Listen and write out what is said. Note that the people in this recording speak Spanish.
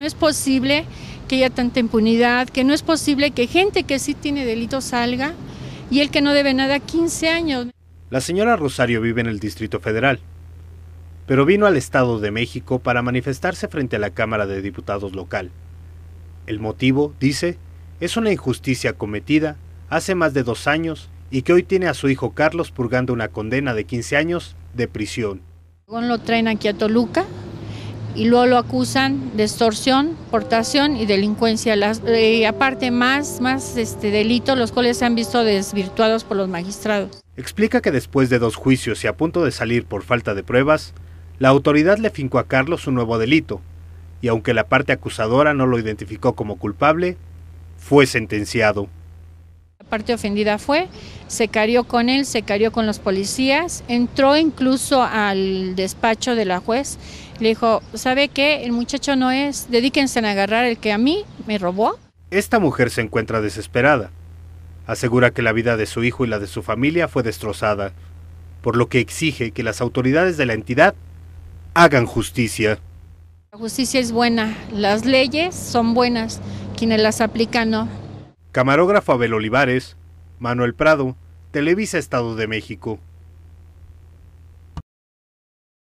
No es posible que haya tanta impunidad, que no es posible que gente que sí tiene delito salga y el que no debe nada 15 años. La señora Rosario vive en el Distrito Federal, pero vino al Estado de México para manifestarse frente a la Cámara de Diputados local. El motivo, dice, es una injusticia cometida hace más de dos años y que hoy tiene a su hijo Carlos purgando una condena de 15 años de prisión. Lo traen aquí a Toluca y luego lo acusan de extorsión, portación y delincuencia. Las, eh, aparte, más, más este, delitos, los cuales se han visto desvirtuados por los magistrados. Explica que después de dos juicios y a punto de salir por falta de pruebas, la autoridad le fincó a Carlos un nuevo delito, y aunque la parte acusadora no lo identificó como culpable, fue sentenciado parte ofendida fue, se carió con él, se carió con los policías, entró incluso al despacho de la juez, le dijo, ¿sabe qué? El muchacho no es, dedíquense a agarrar el que a mí me robó. Esta mujer se encuentra desesperada. Asegura que la vida de su hijo y la de su familia fue destrozada, por lo que exige que las autoridades de la entidad hagan justicia. La justicia es buena, las leyes son buenas, quienes las aplican no. Camarógrafo Abel Olivares, Manuel Prado, Televisa Estado de México.